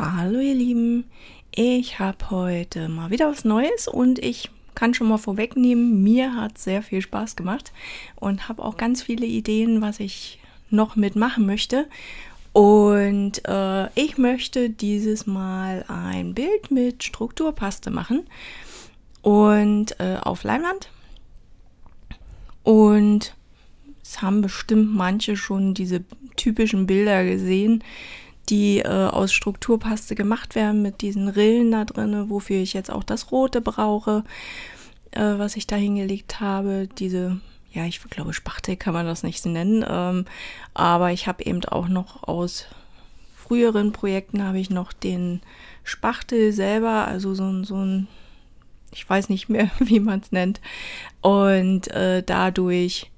Hallo ihr Lieben, ich habe heute mal wieder was Neues und ich kann schon mal vorwegnehmen, mir hat sehr viel Spaß gemacht und habe auch ganz viele Ideen, was ich noch mitmachen möchte. Und äh, ich möchte dieses Mal ein Bild mit Strukturpaste machen und äh, auf Leinwand. Und es haben bestimmt manche schon diese typischen Bilder gesehen, die äh, aus Strukturpaste gemacht werden mit diesen Rillen da drin, wofür ich jetzt auch das Rote brauche, äh, was ich da hingelegt habe. Diese, ja, ich glaube, Spachtel kann man das nicht nennen, ähm, aber ich habe eben auch noch aus früheren Projekten habe ich noch den Spachtel selber, also so, so ein, ich weiß nicht mehr, wie man es nennt, und äh, dadurch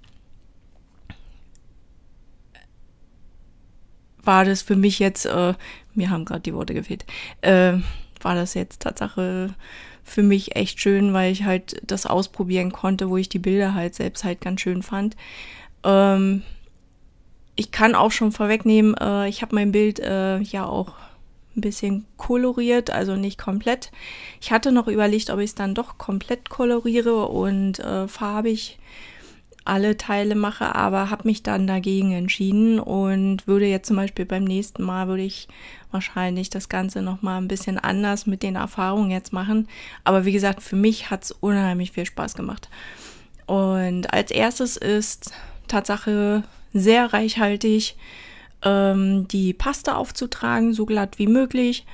war das für mich jetzt, äh, mir haben gerade die Worte gefehlt, äh, war das jetzt Tatsache für mich echt schön, weil ich halt das ausprobieren konnte, wo ich die Bilder halt selbst halt ganz schön fand. Ähm, ich kann auch schon vorwegnehmen, äh, ich habe mein Bild äh, ja auch ein bisschen koloriert, also nicht komplett. Ich hatte noch überlegt, ob ich es dann doch komplett koloriere und äh, farbig alle Teile mache, aber habe mich dann dagegen entschieden und würde jetzt zum Beispiel beim nächsten Mal würde ich wahrscheinlich das Ganze noch mal ein bisschen anders mit den Erfahrungen jetzt machen. Aber wie gesagt, für mich hat es unheimlich viel Spaß gemacht. Und als erstes ist Tatsache sehr reichhaltig, ähm, die Paste aufzutragen, so glatt wie möglich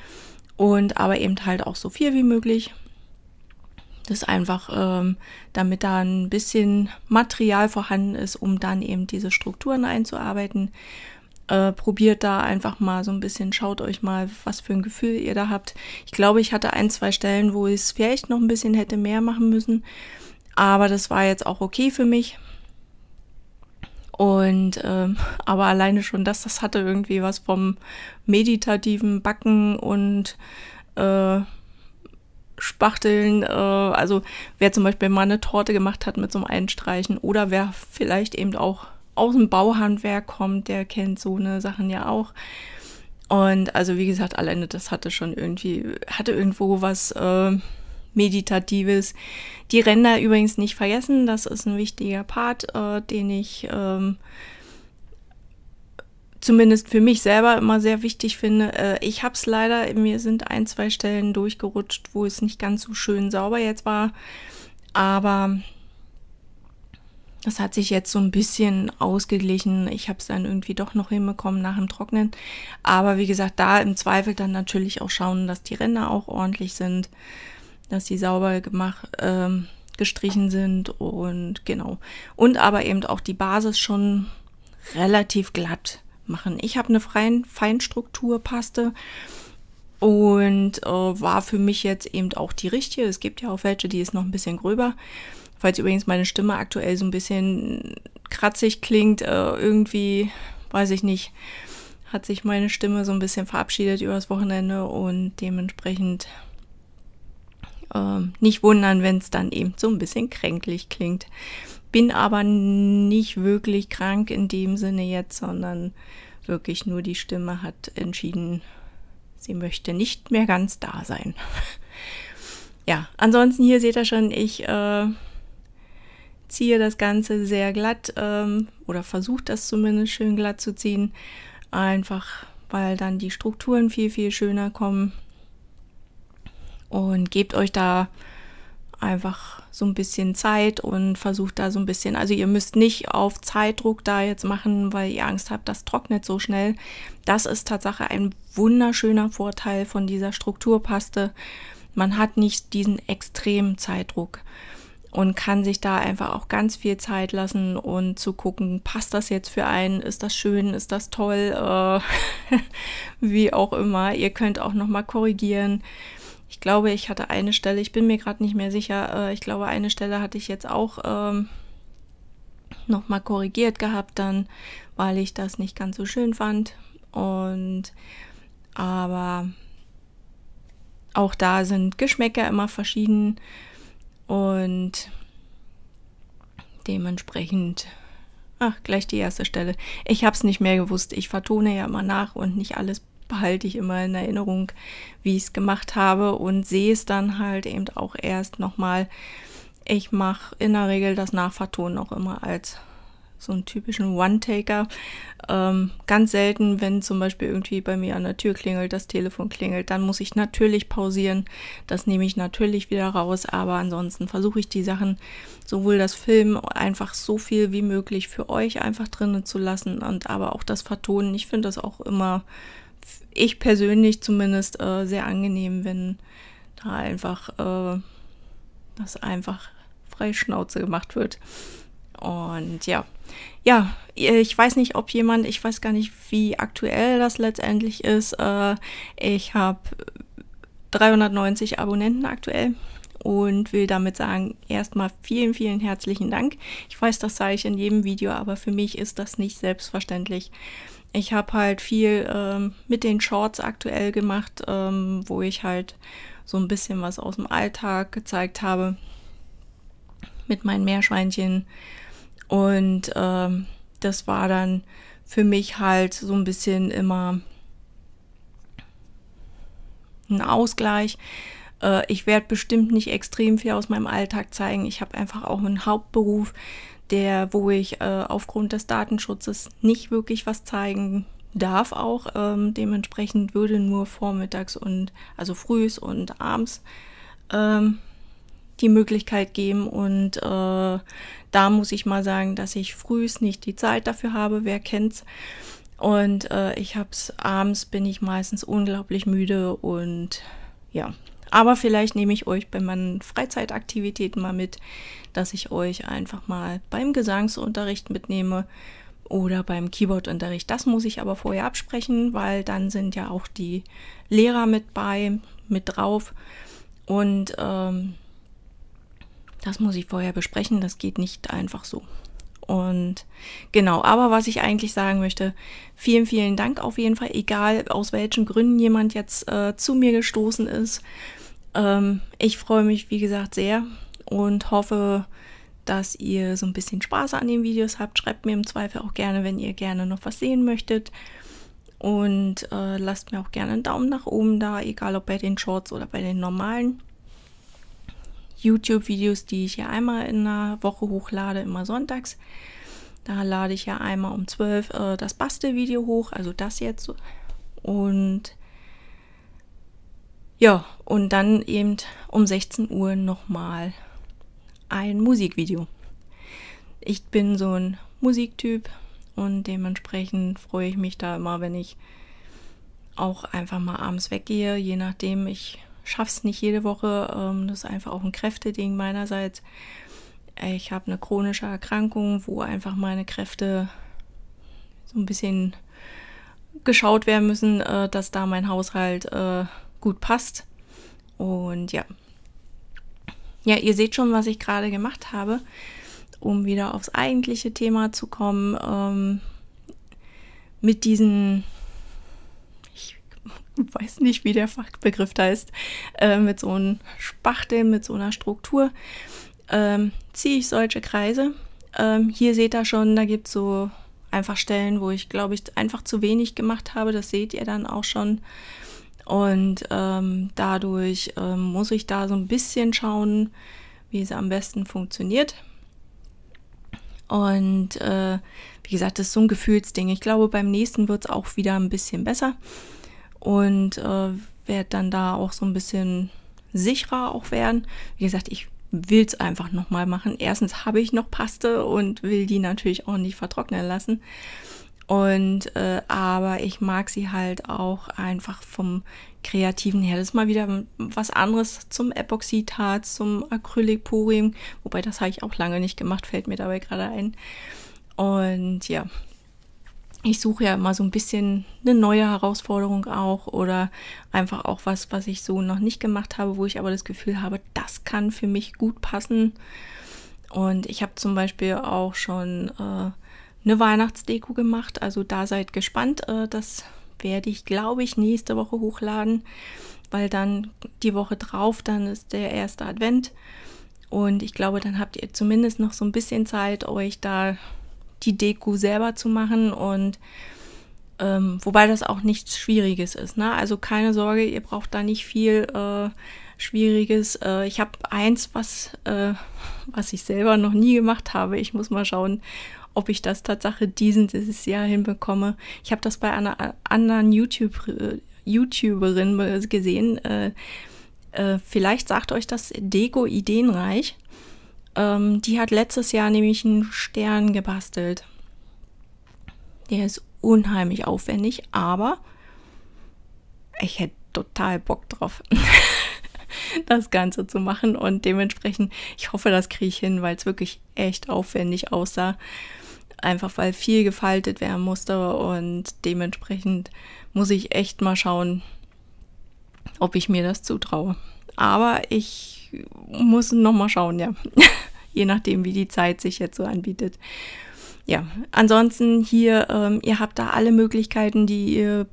und aber eben halt auch so viel wie möglich. Das ist einfach, ähm, damit da ein bisschen Material vorhanden ist, um dann eben diese Strukturen einzuarbeiten. Äh, probiert da einfach mal so ein bisschen, schaut euch mal, was für ein Gefühl ihr da habt. Ich glaube, ich hatte ein, zwei Stellen, wo ich es vielleicht noch ein bisschen hätte mehr machen müssen. Aber das war jetzt auch okay für mich. Und ähm, aber alleine schon das, das hatte irgendwie was vom meditativen Backen und äh, Spachteln, äh, also wer zum Beispiel mal eine Torte gemacht hat mit so einem Einstreichen oder wer vielleicht eben auch aus dem Bauhandwerk kommt, der kennt so eine Sachen ja auch. Und also wie gesagt, alleine das hatte schon irgendwie, hatte irgendwo was äh, Meditatives. Die Ränder übrigens nicht vergessen, das ist ein wichtiger Part, äh, den ich ähm, zumindest für mich selber immer sehr wichtig finde. Äh, ich habe es leider, mir sind ein, zwei Stellen durchgerutscht, wo es nicht ganz so schön sauber jetzt war. Aber das hat sich jetzt so ein bisschen ausgeglichen. Ich habe es dann irgendwie doch noch hinbekommen nach dem Trocknen. Aber wie gesagt, da im Zweifel dann natürlich auch schauen, dass die Ränder auch ordentlich sind, dass sie sauber gemacht, äh, gestrichen sind und genau. Und aber eben auch die Basis schon relativ glatt machen. Ich habe eine freien Feinstrukturpaste und äh, war für mich jetzt eben auch die richtige. Es gibt ja auch welche, die ist noch ein bisschen gröber. Falls übrigens meine Stimme aktuell so ein bisschen kratzig klingt, äh, irgendwie, weiß ich nicht, hat sich meine Stimme so ein bisschen verabschiedet übers Wochenende und dementsprechend äh, nicht wundern, wenn es dann eben so ein bisschen kränklich klingt bin aber nicht wirklich krank in dem Sinne jetzt, sondern wirklich nur die Stimme hat entschieden, sie möchte nicht mehr ganz da sein. ja, ansonsten hier seht ihr schon, ich äh, ziehe das Ganze sehr glatt ähm, oder versuche das zumindest schön glatt zu ziehen, einfach weil dann die Strukturen viel, viel schöner kommen. Und gebt euch da einfach so ein bisschen Zeit und versucht da so ein bisschen, also ihr müsst nicht auf Zeitdruck da jetzt machen, weil ihr Angst habt, das trocknet so schnell. Das ist tatsächlich ein wunderschöner Vorteil von dieser Strukturpaste. Man hat nicht diesen extremen Zeitdruck und kann sich da einfach auch ganz viel Zeit lassen und zu gucken, passt das jetzt für einen, ist das schön, ist das toll, äh, wie auch immer. Ihr könnt auch noch mal korrigieren. Ich glaube, ich hatte eine Stelle, ich bin mir gerade nicht mehr sicher, äh, ich glaube, eine Stelle hatte ich jetzt auch ähm, nochmal korrigiert gehabt, dann, weil ich das nicht ganz so schön fand. Und aber auch da sind Geschmäcker immer verschieden und dementsprechend. Ach, gleich die erste Stelle. Ich habe es nicht mehr gewusst. Ich vertone ja immer nach und nicht alles behalte ich immer in Erinnerung, wie ich es gemacht habe und sehe es dann halt eben auch erst nochmal. Ich mache in der Regel das Nachvertonen auch immer als so einen typischen One-Taker. Ähm, ganz selten, wenn zum Beispiel irgendwie bei mir an der Tür klingelt, das Telefon klingelt, dann muss ich natürlich pausieren. Das nehme ich natürlich wieder raus, aber ansonsten versuche ich die Sachen, sowohl das Filmen, einfach so viel wie möglich für euch einfach drinnen zu lassen und aber auch das Vertonen. Ich finde das auch immer ich persönlich zumindest äh, sehr angenehm, wenn da einfach äh, das einfach freie Schnauze gemacht wird. Und ja, ja, ich weiß nicht, ob jemand, ich weiß gar nicht, wie aktuell das letztendlich ist. Äh, ich habe 390 Abonnenten aktuell und will damit sagen, erstmal vielen, vielen herzlichen Dank. Ich weiß, das sage ich in jedem Video, aber für mich ist das nicht selbstverständlich ich habe halt viel ähm, mit den Shorts aktuell gemacht, ähm, wo ich halt so ein bisschen was aus dem Alltag gezeigt habe mit meinen Meerschweinchen. Und ähm, das war dann für mich halt so ein bisschen immer ein Ausgleich, äh, ich werde bestimmt nicht extrem viel aus meinem Alltag zeigen. Ich habe einfach auch einen Hauptberuf, der, wo ich äh, aufgrund des Datenschutzes nicht wirklich was zeigen darf auch. Ähm, dementsprechend würde nur vormittags und also frühs und abends ähm, die Möglichkeit geben. Und äh, da muss ich mal sagen, dass ich frühs nicht die Zeit dafür habe. Wer kennt's? Und äh, ich hab's abends bin ich meistens unglaublich müde und ja, aber vielleicht nehme ich euch bei meinen Freizeitaktivitäten mal mit, dass ich euch einfach mal beim Gesangsunterricht mitnehme oder beim Keyboardunterricht. Das muss ich aber vorher absprechen, weil dann sind ja auch die Lehrer mit bei, mit drauf. Und ähm, das muss ich vorher besprechen, das geht nicht einfach so. Und genau, aber was ich eigentlich sagen möchte, vielen, vielen Dank auf jeden Fall, egal aus welchen Gründen jemand jetzt äh, zu mir gestoßen ist. Ähm, ich freue mich, wie gesagt, sehr und hoffe, dass ihr so ein bisschen Spaß an den Videos habt. Schreibt mir im Zweifel auch gerne, wenn ihr gerne noch was sehen möchtet. Und äh, lasst mir auch gerne einen Daumen nach oben da, egal ob bei den Shorts oder bei den normalen. YouTube-Videos, die ich ja einmal in einer Woche hochlade, immer sonntags. Da lade ich ja einmal um 12 äh, das Bastelvideo hoch, also das jetzt. Und ja, und dann eben um 16 Uhr nochmal ein Musikvideo. Ich bin so ein Musiktyp und dementsprechend freue ich mich da immer, wenn ich auch einfach mal abends weggehe, je nachdem ich schaffe es nicht jede Woche. Ähm, das ist einfach auch ein Kräfteding meinerseits. Äh, ich habe eine chronische Erkrankung, wo einfach meine Kräfte so ein bisschen geschaut werden müssen, äh, dass da mein Haushalt äh, gut passt. Und ja. Ja, ihr seht schon, was ich gerade gemacht habe, um wieder aufs eigentliche Thema zu kommen. Ähm, mit diesen weiß nicht, wie der Fachbegriff heißt, äh, mit so einem Spachtel, mit so einer Struktur, ähm, ziehe ich solche Kreise. Ähm, hier seht ihr schon, da gibt es so einfach Stellen, wo ich glaube ich einfach zu wenig gemacht habe. Das seht ihr dann auch schon. Und ähm, dadurch ähm, muss ich da so ein bisschen schauen, wie es am besten funktioniert. Und äh, wie gesagt, das ist so ein Gefühlsding. Ich glaube, beim nächsten wird es auch wieder ein bisschen besser und äh, werde dann da auch so ein bisschen sicherer auch werden. Wie gesagt, ich will es einfach nochmal machen. Erstens habe ich noch Paste und will die natürlich auch nicht vertrocknen lassen. Und äh, aber ich mag sie halt auch einfach vom Kreativen her. Das ist mal wieder was anderes zum Epoxidharz, zum Acrylic-Purim. wobei das habe ich auch lange nicht gemacht, fällt mir dabei gerade ein. Und ja, ich suche ja immer so ein bisschen eine neue Herausforderung auch oder einfach auch was, was ich so noch nicht gemacht habe, wo ich aber das Gefühl habe, das kann für mich gut passen. Und ich habe zum Beispiel auch schon äh, eine Weihnachtsdeko gemacht. Also da seid gespannt. Äh, das werde ich, glaube ich, nächste Woche hochladen, weil dann die Woche drauf, dann ist der erste Advent. Und ich glaube, dann habt ihr zumindest noch so ein bisschen Zeit, euch da die Deko selber zu machen und ähm, wobei das auch nichts Schwieriges ist. Ne? Also keine Sorge, ihr braucht da nicht viel äh, Schwieriges. Äh, ich habe eins, was, äh, was ich selber noch nie gemacht habe. Ich muss mal schauen, ob ich das Tatsache diesen, dieses Jahr hinbekomme. Ich habe das bei einer äh, anderen YouTube, äh, YouTuberin gesehen. Äh, vielleicht sagt euch das Deko ideenreich. Ähm, die hat letztes Jahr nämlich einen Stern gebastelt. Der ist unheimlich aufwendig, aber ich hätte total Bock drauf, das Ganze zu machen. Und dementsprechend, ich hoffe, das kriege ich hin, weil es wirklich echt aufwendig aussah. Einfach weil viel gefaltet werden musste und dementsprechend muss ich echt mal schauen, ob ich mir das zutraue. Aber ich muss nochmal schauen, ja. Je nachdem, wie die Zeit sich jetzt so anbietet. Ja, ansonsten hier, ähm, ihr habt da alle Möglichkeiten, die ihr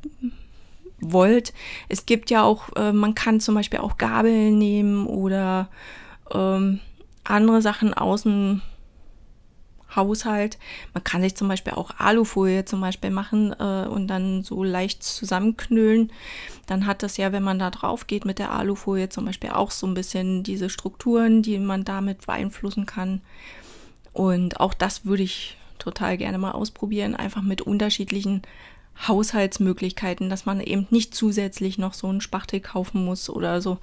wollt. Es gibt ja auch, äh, man kann zum Beispiel auch Gabeln nehmen oder ähm, andere Sachen außen Haushalt. Man kann sich zum Beispiel auch Alufolie zum Beispiel machen äh, und dann so leicht zusammenknüllen. Dann hat das ja, wenn man da drauf geht mit der Alufolie zum Beispiel auch so ein bisschen diese Strukturen, die man damit beeinflussen kann. Und auch das würde ich total gerne mal ausprobieren, einfach mit unterschiedlichen Haushaltsmöglichkeiten, dass man eben nicht zusätzlich noch so einen Spachtel kaufen muss oder so.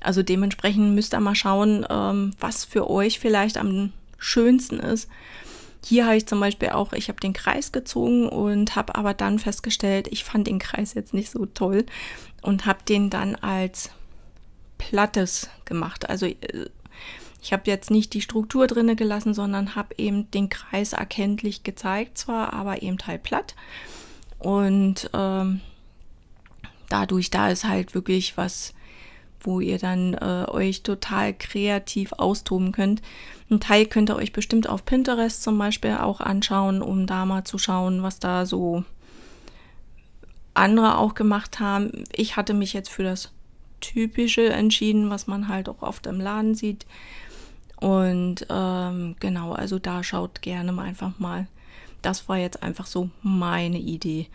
Also dementsprechend müsst ihr mal schauen, ähm, was für euch vielleicht am schönsten ist hier habe ich zum Beispiel auch, ich habe den Kreis gezogen und habe aber dann festgestellt, ich fand den Kreis jetzt nicht so toll und habe den dann als plattes gemacht. Also äh, ich habe jetzt nicht die Struktur drinne gelassen, sondern habe eben den Kreis erkenntlich gezeigt zwar, aber eben halt platt. Und ähm, dadurch, da ist halt wirklich was wo ihr dann äh, euch total kreativ austoben könnt. Ein Teil könnt ihr euch bestimmt auf Pinterest zum Beispiel auch anschauen, um da mal zu schauen, was da so andere auch gemacht haben. Ich hatte mich jetzt für das Typische entschieden, was man halt auch oft im Laden sieht. Und ähm, genau, also da schaut gerne mal einfach mal. Das war jetzt einfach so meine Idee,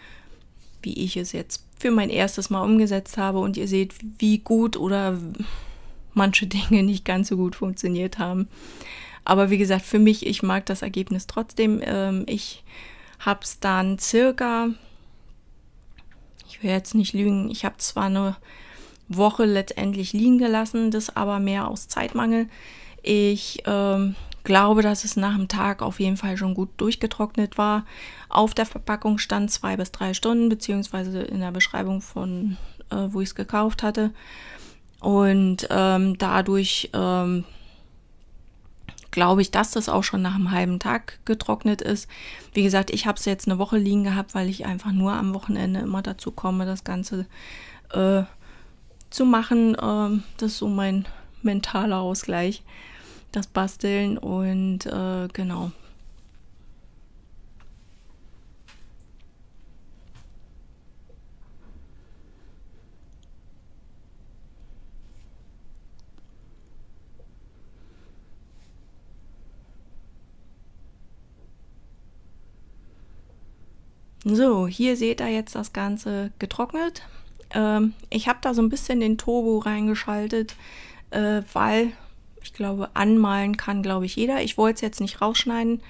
wie ich es jetzt für mein erstes Mal umgesetzt habe und ihr seht, wie gut oder manche Dinge nicht ganz so gut funktioniert haben. Aber wie gesagt, für mich, ich mag das Ergebnis trotzdem. Ähm, ich habe es dann circa, ich will jetzt nicht lügen, ich habe zwar eine Woche letztendlich liegen gelassen, das aber mehr aus Zeitmangel. Ich ähm, glaube, dass es nach dem Tag auf jeden Fall schon gut durchgetrocknet war. Auf der Verpackung stand zwei bis drei Stunden, beziehungsweise in der Beschreibung von, äh, wo ich es gekauft hatte. Und ähm, dadurch ähm, glaube ich, dass das auch schon nach einem halben Tag getrocknet ist. Wie gesagt, ich habe es jetzt eine Woche liegen gehabt, weil ich einfach nur am Wochenende immer dazu komme, das Ganze äh, zu machen. Ähm, das ist so mein mentaler Ausgleich das Basteln und äh, genau. So, hier seht ihr jetzt das Ganze getrocknet. Ähm, ich habe da so ein bisschen den Turbo reingeschaltet, äh, weil ich glaube, anmalen kann, glaube ich, jeder. Ich wollte es jetzt nicht rausschneiden,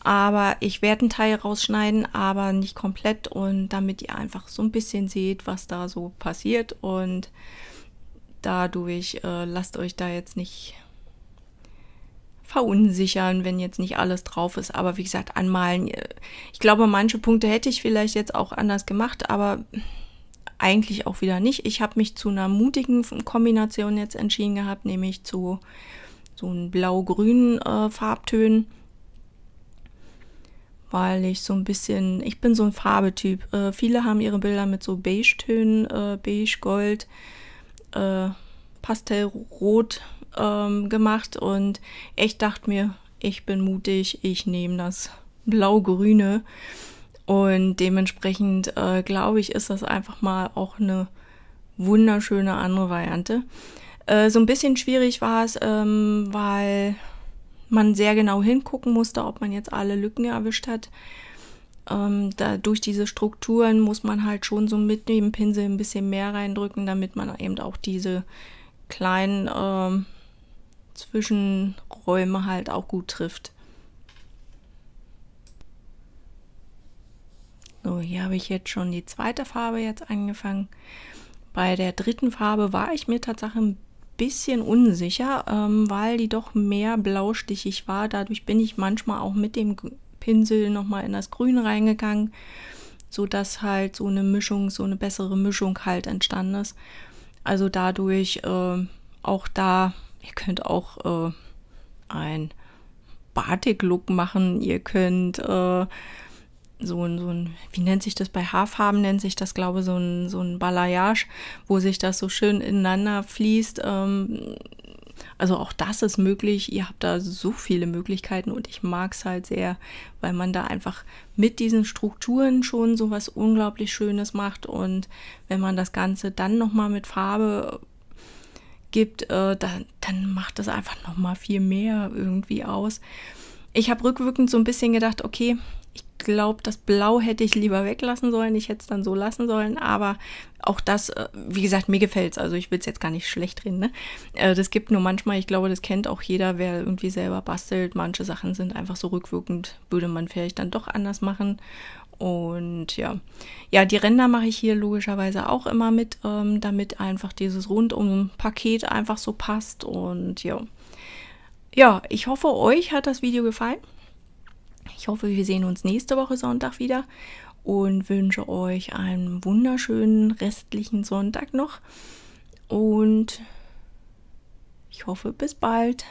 aber ich werde einen Teil rausschneiden, aber nicht komplett und damit ihr einfach so ein bisschen seht, was da so passiert und dadurch äh, lasst euch da jetzt nicht verunsichern, wenn jetzt nicht alles drauf ist. Aber wie gesagt, anmalen. Äh, ich glaube, manche Punkte hätte ich vielleicht jetzt auch anders gemacht, aber eigentlich auch wieder nicht. Ich habe mich zu einer mutigen Kombination jetzt entschieden gehabt, nämlich zu so einem blau-grünen äh, Farbtönen, weil ich so ein bisschen, ich bin so ein Farbetyp. Äh, viele haben ihre Bilder mit so Beige-Tönen, äh, Beige-Gold, äh, Pastellrot ähm, gemacht und ich dachte mir, ich bin mutig, ich nehme das blau-grüne und dementsprechend äh, glaube ich, ist das einfach mal auch eine wunderschöne andere Variante. Äh, so ein bisschen schwierig war es, ähm, weil man sehr genau hingucken musste, ob man jetzt alle Lücken erwischt hat. Ähm, da, durch diese Strukturen muss man halt schon so mit dem Pinsel ein bisschen mehr reindrücken, damit man eben auch diese kleinen ähm, Zwischenräume halt auch gut trifft. So, hier habe ich jetzt schon die zweite Farbe jetzt angefangen. Bei der dritten Farbe war ich mir tatsächlich ein bisschen unsicher, ähm, weil die doch mehr blaustichig war. Dadurch bin ich manchmal auch mit dem Pinsel nochmal in das Grün reingegangen, sodass halt so eine Mischung, so eine bessere Mischung halt entstanden ist. Also dadurch äh, auch da, ihr könnt auch äh, ein Batik-Look machen, ihr könnt... Äh, so ein, so ein, wie nennt sich das bei Haarfarben, nennt sich das, glaube ich, so ein, so ein Balayage, wo sich das so schön ineinander fließt. Ähm, also auch das ist möglich. Ihr habt da so viele Möglichkeiten und ich mag es halt sehr, weil man da einfach mit diesen Strukturen schon so was unglaublich Schönes macht. Und wenn man das Ganze dann nochmal mit Farbe gibt, äh, dann, dann macht das einfach nochmal viel mehr irgendwie aus. Ich habe rückwirkend so ein bisschen gedacht, okay, glaube, das Blau hätte ich lieber weglassen sollen. Ich hätte es dann so lassen sollen. Aber auch das, äh, wie gesagt, mir gefällt es. Also ich will es jetzt gar nicht schlecht reden. Ne? Äh, das gibt nur manchmal, ich glaube, das kennt auch jeder, wer irgendwie selber bastelt. Manche Sachen sind einfach so rückwirkend, würde man vielleicht dann doch anders machen. Und ja, ja, die Ränder mache ich hier logischerweise auch immer mit, ähm, damit einfach dieses Rundum-Paket einfach so passt. Und ja. ja, ich hoffe, euch hat das Video gefallen. Ich hoffe, wir sehen uns nächste Woche Sonntag wieder und wünsche euch einen wunderschönen restlichen Sonntag noch. Und ich hoffe, bis bald.